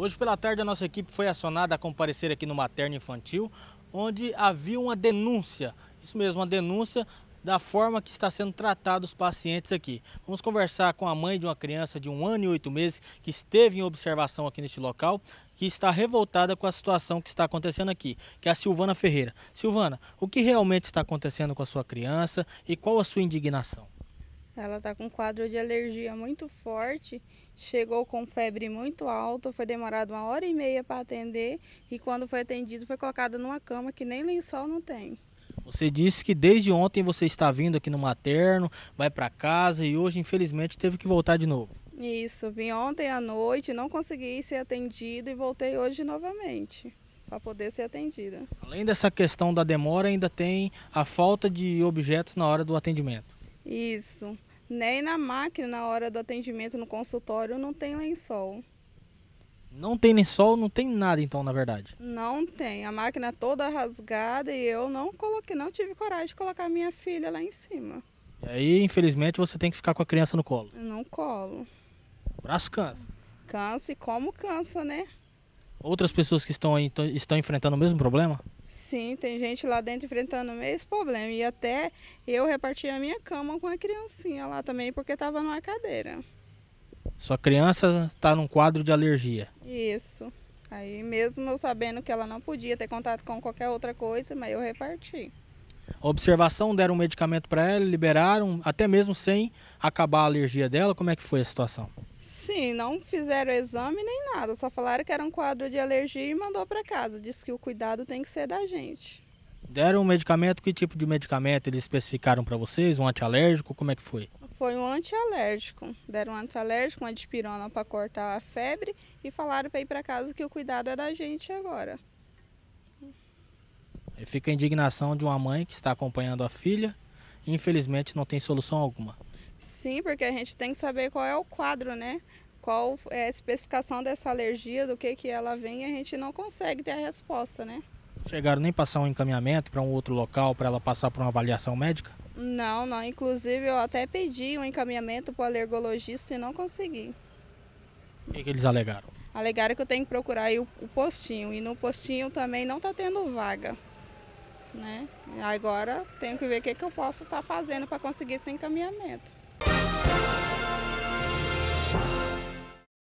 Hoje pela tarde a nossa equipe foi acionada a comparecer aqui no Materno Infantil, onde havia uma denúncia, isso mesmo, uma denúncia da forma que está sendo tratado os pacientes aqui. Vamos conversar com a mãe de uma criança de um ano e oito meses que esteve em observação aqui neste local, que está revoltada com a situação que está acontecendo aqui, que é a Silvana Ferreira. Silvana, o que realmente está acontecendo com a sua criança e qual a sua indignação? Ela tá com um quadro de alergia muito forte, chegou com febre muito alta, foi demorado uma hora e meia para atender e quando foi atendido foi colocada numa cama que nem lençol não tem. Você disse que desde ontem você está vindo aqui no materno, vai para casa e hoje infelizmente teve que voltar de novo. Isso, vim ontem à noite, não consegui ser atendida e voltei hoje novamente para poder ser atendida. Além dessa questão da demora, ainda tem a falta de objetos na hora do atendimento. Isso nem na máquina, na hora do atendimento no consultório, não tem lençol. Não tem lençol, não tem nada então, na verdade. Não tem. A máquina é toda rasgada e eu não coloquei, não tive coragem de colocar minha filha lá em cima. E aí, infelizmente, você tem que ficar com a criança no colo. Não colo. O braço cansa. Cansa e como cansa, né? Outras pessoas que estão aí estão enfrentando o mesmo problema? Sim, tem gente lá dentro enfrentando o mesmo problema. E até eu reparti a minha cama com a criancinha lá também, porque estava numa cadeira. Sua criança está num quadro de alergia? Isso. Aí mesmo eu sabendo que ela não podia ter contato com qualquer outra coisa, mas eu reparti. Observação, deram um medicamento para ela, liberaram, até mesmo sem acabar a alergia dela. Como é que foi a situação? assim, não fizeram exame nem nada, só falaram que era um quadro de alergia e mandou para casa. Diz que o cuidado tem que ser da gente. Deram um medicamento, que tipo de medicamento eles especificaram para vocês? Um antialérgico? Como é que foi? Foi um antialérgico. Deram um antialérgico, uma dipirona para cortar a febre e falaram para ir para casa que o cuidado é da gente agora. fica a indignação de uma mãe que está acompanhando a filha e infelizmente não tem solução alguma. Sim, porque a gente tem que saber qual é o quadro, né? Qual é a especificação dessa alergia, do que, que ela vem, e a gente não consegue ter a resposta, né? Chegaram nem passar um encaminhamento para um outro local para ela passar por uma avaliação médica? Não, não. Inclusive eu até pedi um encaminhamento para o alergologista e não consegui. O que, que, eles alegaram? Alegaram que eu tenho que procurar o, o postinho. E no postinho também não está tendo vaga. Né? Agora tenho que ver o que, que eu posso estar tá fazendo para conseguir esse encaminhamento.